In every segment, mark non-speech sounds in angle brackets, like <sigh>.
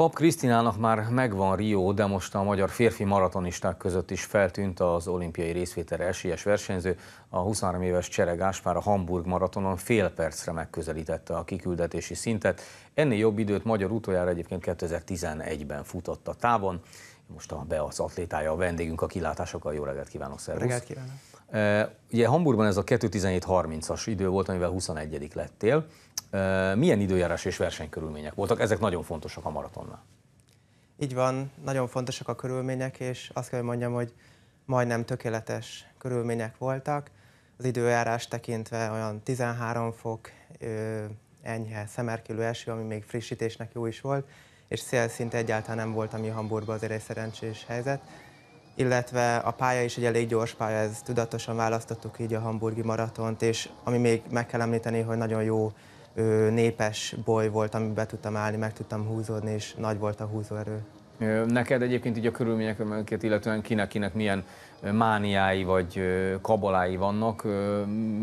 Pap Krisztinának már megvan Rio, de most a magyar férfi maratonisták között is feltűnt az olimpiai részvétel esélyes versenyző. A 23 éves Csere Gáspár a Hamburg maratonon fél percre megközelítette a kiküldetési szintet. Ennél jobb időt magyar utoljára egyébként 2011-ben futott a távon. Most a Beac atlétája a vendégünk a kilátásokkal. Jó reggelt kívánok, szervusz! Reggelt kívánok! Eh, ugye Hamburgban ez a 2.17.30-as idő volt, amivel 21 lettél. Milyen időjárás és versenykörülmények voltak? Ezek nagyon fontosak a maratonnál. Így van, nagyon fontosak a körülmények, és azt kell, hogy mondjam, hogy majdnem tökéletes körülmények voltak. Az időjárás tekintve olyan 13 fok, enyhe, szemerkülő eső, ami még frissítésnek jó is volt, és szél szinte egyáltalán nem volt, ami Hamburgban azért egy szerencsés helyzet. Illetve a pálya is egy elég gyors pálya, ez tudatosan választottuk így a hamburgi maratont, és ami még meg kell említeni, hogy nagyon jó népes boly volt, amiben tudtam állni, meg tudtam húzódni, és nagy volt a húzóerő. Neked egyébként így a körülményeket illetően kinek-kinek milyen mániái vagy kabalái vannak,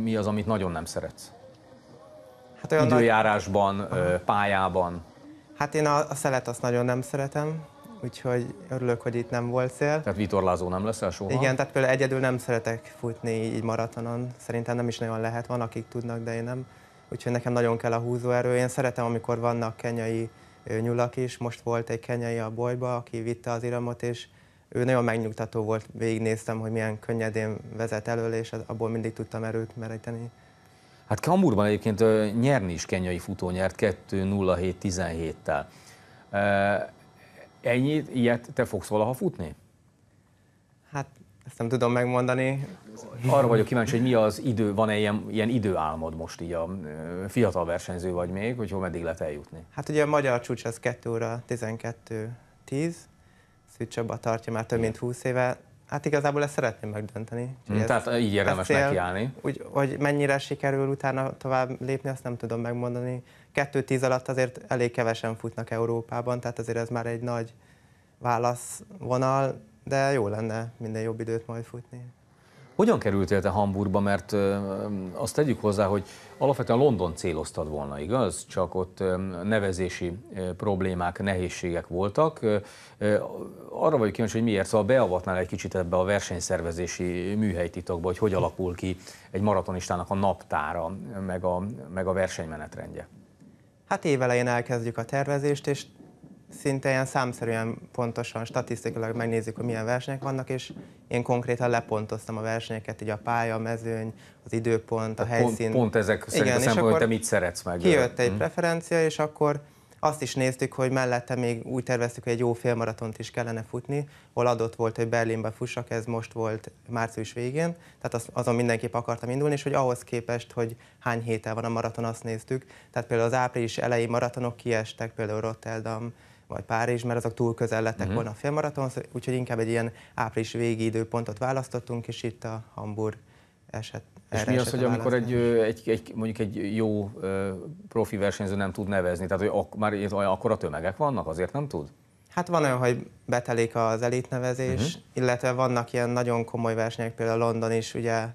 mi az, amit nagyon nem szeretsz? Hát olyan Időjárásban, nagy... pályában? Hát én a, a szelet azt nagyon nem szeretem, úgyhogy örülök, hogy itt nem volt szél. Tehát vitorlázó nem leszel soha? Igen, tehát például egyedül nem szeretek futni így maratonon, szerintem nem is nagyon lehet, van akik tudnak, de én nem úgyhogy nekem nagyon kell a húzóerő. Én szeretem, amikor vannak kenyai nyulak is, most volt egy kenyai a bolyba, aki vitte az iramot, és ő nagyon megnyugtató volt, végignéztem, hogy milyen könnyedén vezet elől, és abból mindig tudtam erőt meríteni. Hát Kamburban egyébként nyerni is kenyai futó nyert 2-0-7-17-tel. Ennyit, ilyet te fogsz valaha futni? Ezt nem tudom megmondani. Arra vagyok kíváncsi, hogy mi az idő, van-e ilyen, ilyen időálmod most így a fiatal versenyző vagy még, hogy hol meddig lehet eljutni? Hát ugye a magyar csúcs az 2 óra 12:10 Szűcs Csaba tartja már több mint 20 éve, Hát igazából ezt szeretném megdönteni. Hmm, tehát így érdemes beszél, nekiállni. Úgy, hogy mennyire sikerül utána tovább lépni, azt nem tudom megmondani. 2-10 alatt azért elég kevesen futnak Európában, tehát azért ez már egy nagy válaszvonal de jó lenne minden jobb időt majd futni. Hogyan kerültél te Hamburgba, mert azt tegyük hozzá, hogy alapvetően London céloztad volna, igaz? Csak ott nevezési problémák, nehézségek voltak. Arra vagyok kíváncsi, hogy miért, szóval beavatnál egy kicsit ebbe a versenyszervezési műhelytitokba, hogy hogy alakul ki egy maratonistának a naptára, meg a, meg a versenymenetrendje. Hát évelején elkezdjük a tervezést, és szinte ilyen számszerűen pontosan, statisztikailag megnézzük, hogy milyen versenyek vannak, és én konkrétan lepontoztam a versenyeket, így a pálya, a mezőny, az időpont, a Tehát helyszín. Pont, pont ezek szerint Igen, a hogy te mit szeretsz meg. Kijött egy hmm. preferencia, és akkor azt is néztük, hogy mellette még úgy terveztük, hogy egy jó félmaratont is kellene futni, hol adott volt, hogy Berlinbe fussak, ez most volt március végén, tehát az, azon mindenképp akartam indulni, és hogy ahhoz képest, hogy hány héttel van a maraton, azt néztük. Tehát például az április elejé maratonok kiestek, például Rotterdam, vagy Párizs, mert azok túl közel lettek uh-huh. volna a félmaraton, úgyhogy inkább egy ilyen április végi időpontot választottunk, és itt a Hamburg eset. És mi az, hogy amikor egy, egy, egy, mondjuk egy jó profi versenyző nem tud nevezni, tehát hogy ak, már olyan akkora tömegek vannak, azért nem tud? Hát van olyan, hogy betelik az elitnevezés, uh-huh. Mhm. illetve vannak ilyen nagyon komoly versenyek, például London is ugye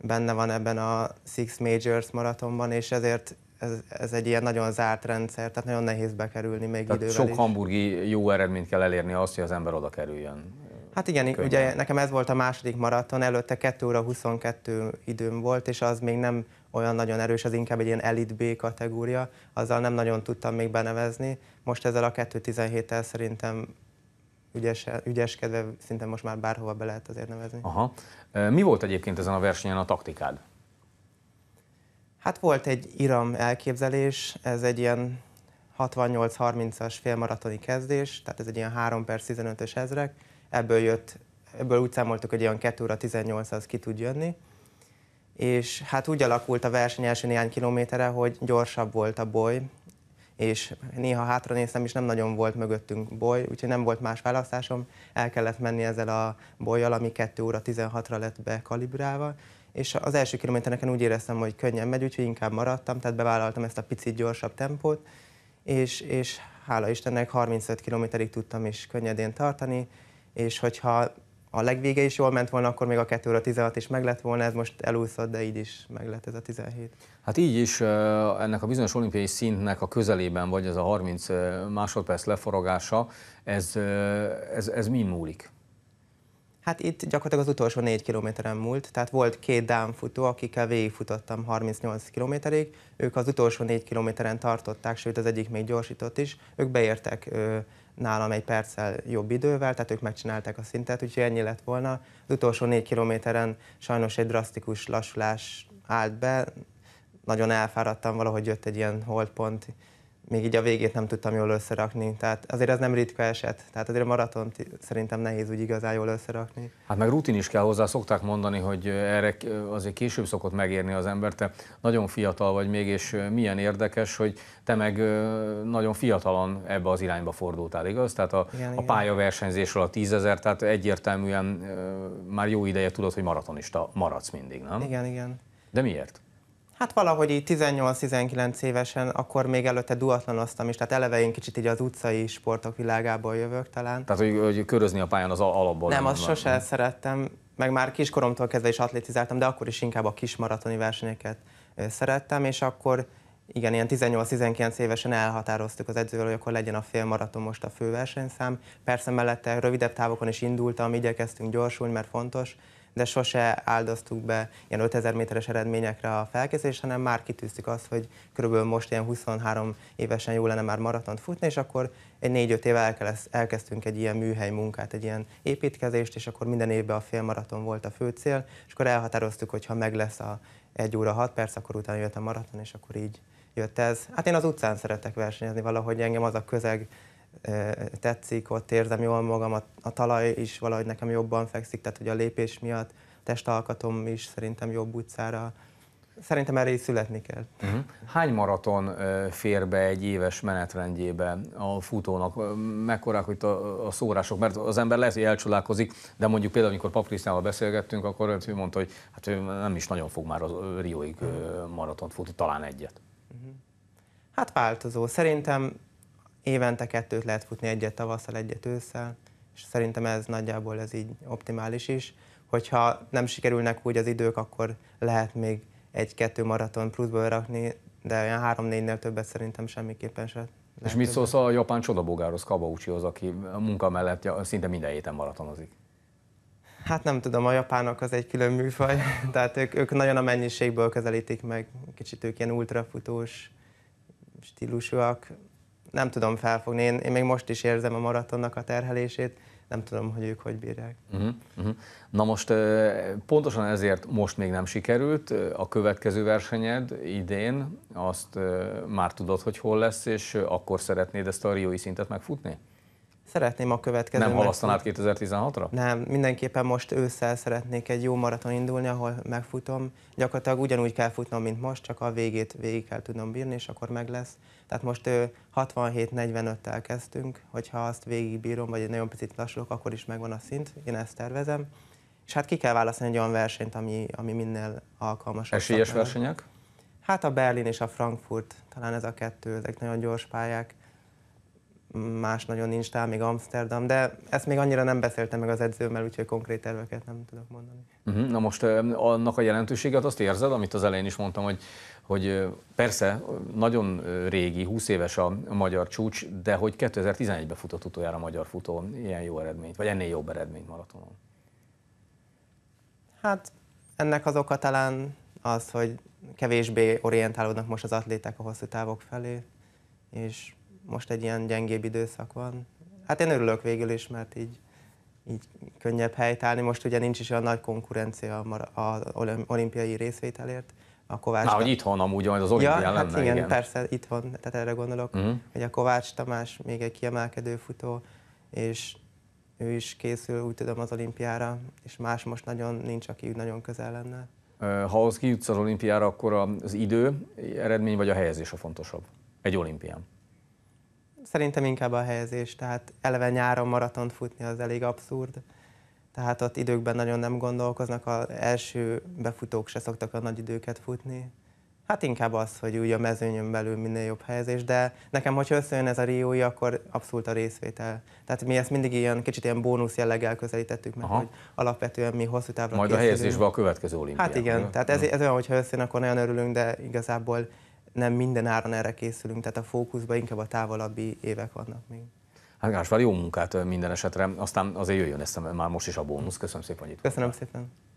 benne van ebben a Six Majors maratonban, és ezért ez, ez egy ilyen nagyon zárt rendszer, tehát nagyon nehéz bekerülni még tehát idővel Sok is. hamburgi jó eredményt kell elérni azt, hogy az ember oda kerüljön. Hát igen, könnyen. ugye nekem ez volt a második maraton, előtte 2 óra 22 időm volt, és az még nem olyan nagyon erős, az inkább egy ilyen elit B kategória, azzal nem nagyon tudtam még benevezni. Most ezzel a 2.17-tel szerintem ügyes, ügyeskedve szinte most már bárhova be lehet azért nevezni. Aha. Mi volt egyébként ezen a versenyen a taktikád? Hát volt egy iram elképzelés, ez egy ilyen 68-30-as félmaratoni kezdés, tehát ez egy ilyen 3 perc 15-ös ezrek, ebből jött, ebből úgy számoltuk, hogy ilyen 2 óra 18 az ki tud jönni, és hát úgy alakult a verseny első néhány kilométerre, hogy gyorsabb volt a boly, és néha hátra néztem, és nem nagyon volt mögöttünk boly, úgyhogy nem volt más választásom, el kellett menni ezzel a bolyjal, ami 2 óra 16-ra lett bekalibrálva, és az első kilométereken úgy éreztem, hogy könnyen megy, úgyhogy inkább maradtam, tehát bevállaltam ezt a picit gyorsabb tempót, és, és hála Istennek 35 kilométerig tudtam is könnyedén tartani, és hogyha a legvége is jól ment volna, akkor még a 2 óra 16 is meg lett volna, ez most elúszott, de így is meg lett ez a 17. Hát így is ennek a bizonyos olimpiai szintnek a közelében, vagy ez a 30 másodperc leforogása, ez, ez, ez mi múlik? Hát itt gyakorlatilag az utolsó négy kilométeren múlt, tehát volt két dán futó, akikkel végigfutottam 38 kilométerig, ők az utolsó négy kilométeren tartották, sőt az egyik még gyorsított is, ők beértek ö, nálam egy perccel jobb idővel, tehát ők megcsinálták a szintet, úgyhogy ennyi lett volna. Az utolsó négy kilométeren sajnos egy drasztikus lassulás állt be, nagyon elfáradtam, valahogy jött egy ilyen holdpont, még így a végét nem tudtam jól összerakni. Tehát azért ez nem ritka eset. Tehát azért a maraton szerintem nehéz úgy igazán jól összerakni. Hát meg rutin is kell hozzá, szokták mondani, hogy erre azért később szokott megérni az ember. Te nagyon fiatal vagy még, és milyen érdekes, hogy te meg nagyon fiatalon ebbe az irányba fordultál, igaz? Tehát a, igen, a pályaversenyzésről a tízezer, tehát egyértelműen már jó ideje tudod, hogy maratonista maradsz mindig, nem? Igen, igen. De miért? Hát valahogy így 18-19 évesen, akkor még előtte duatlanoztam is, tehát eleve én kicsit így az utcai sportok világából jövök talán. Tehát, hogy, hogy körözni a pályán az alapból. Nem, azt sose nem. szerettem, meg már kiskoromtól kezdve is atlétizáltam, de akkor is inkább a kismaratoni versenyeket szerettem, és akkor igen, ilyen 18-19 évesen elhatároztuk az edzővel, hogy akkor legyen a félmaraton most a fő versenyszám. Persze mellette rövidebb távokon is indultam, igyekeztünk gyorsulni, mert fontos, de sose áldoztuk be ilyen 5000 méteres eredményekre a felkészülés, hanem már kitűztük azt, hogy körülbelül most ilyen 23 évesen jó lenne már maratont futni, és akkor egy 4-5 éve elkezdtünk egy ilyen műhely munkát, egy ilyen építkezést, és akkor minden évben a félmaraton volt a fő cél, és akkor elhatároztuk, hogy ha meg lesz a 1 óra 6 perc, akkor utána jött a maraton, és akkor így jött ez. Hát én az utcán szeretek versenyezni valahogy, engem az a közeg tetszik, ott érzem jól magam, a, a talaj is valahogy nekem jobban fekszik, tehát hogy a lépés miatt, a testalkatom is szerintem jobb utcára. Szerintem erre is születni kell. Uh-huh. Hány maraton fér be egy éves menetrendjébe a futónak? Mekkorák itt a, a szórások? Mert az ember lehet, hogy elcsodálkozik, de mondjuk például, amikor Pap beszélgettünk, akkor ő mondta, hogy hát ő nem is nagyon fog már a Rióig maratont futni, talán egyet. Uh-huh. Hát változó. Szerintem évente kettőt lehet futni, egyet tavasszal, egyet ősszel, és szerintem ez nagyjából ez így optimális is. Hogyha nem sikerülnek úgy az idők, akkor lehet még egy-kettő maraton pluszból rakni, de olyan három-négynél többet szerintem semmiképpen se. És mit szólsz a japán csodabogához, Kabauchihoz, aki a munka mellett szinte minden héten maratonozik? Hát nem tudom, a japánok az egy külön műfaj, <laughs> tehát ők, ők nagyon a mennyiségből közelítik meg, kicsit ők ilyen ultrafutós stílusúak, nem tudom felfogni. Én, én még most is érzem a maratonnak a terhelését, nem tudom, hogy ők hogy bírják. Uh-huh, uh-huh. Na most pontosan ezért most még nem sikerült. A következő versenyed idén, azt már tudod, hogy hol lesz, és akkor szeretnéd ezt a riói szintet megfutni? Szeretném a következő. Nem halasztanád 2016-ra? Nem, mindenképpen most ősszel szeretnék egy jó maraton indulni, ahol megfutom. Gyakorlatilag ugyanúgy kell futnom, mint most, csak a végét végig kell tudnom bírni, és akkor meg lesz. Tehát most 67-45-tel kezdtünk, hogyha azt végig bírom, vagy egy nagyon picit lassulok, akkor is megvan a szint, én ezt tervezem. És hát ki kell választani egy olyan versenyt, ami, ami minél alkalmasabb. Esélyes versenyek? Hát a Berlin és a Frankfurt, talán ez a kettő, ezek nagyon gyors pályák más nagyon nincs talán még Amsterdam, de ezt még annyira nem beszéltem meg az edzőmmel, úgyhogy konkrét terveket nem tudok mondani. Uh-huh. Na most annak a jelentőséget azt érzed, amit az elején is mondtam, hogy, hogy persze nagyon régi, 20 éves a magyar csúcs, de hogy 2011-ben futott utoljára a magyar futó ilyen jó eredményt, vagy ennél jobb eredményt maratonon. Hát ennek az oka talán az, hogy kevésbé orientálódnak most az atléták a hosszú távok felé, és most egy ilyen gyengébb időszak van. Hát én örülök végül is, mert így, így könnyebb állni. Most ugye nincs is olyan nagy konkurencia az olimpiai részvételért. A Kovács Na, hogy itthon amúgy az olimpia ja, hát lenne, hát igen, igen, persze, itthon, tehát erre gondolok, uh-huh. hogy a Kovács Tamás még egy kiemelkedő futó, és ő is készül, úgy tudom, az olimpiára, és más most nagyon nincs, aki úgy nagyon közel lenne. Ha az kijutsz az olimpiára, akkor az idő, eredmény vagy a helyezés a fontosabb egy olimpián? Szerintem inkább a helyezés, tehát eleve nyáron maratont futni az elég abszurd. Tehát ott időkben nagyon nem gondolkoznak, az első befutók se szoktak a nagy időket futni. Hát inkább az, hogy úgy a mezőnyön belül minél jobb helyezés, de nekem, hogyha összejön ez a riói, akkor abszolút a részvétel. Tehát mi ezt mindig ilyen kicsit ilyen bónusz jelleggel közelítettük meg, Aha. hogy alapvetően mi hosszú távra Majd készülünk. a helyezésben a következő olimpia. Hát igen, tehát ez, ez olyan, hogyha összejön, akkor nagyon örülünk, de igazából nem minden áron erre készülünk, tehát a fókuszban inkább a távolabbi évek vannak még. Hát Gáspár, jó munkát minden esetre, aztán azért jöjjön ezt már most is a bónusz. Köszönöm szépen, hogy itt Köszönöm voltál. szépen.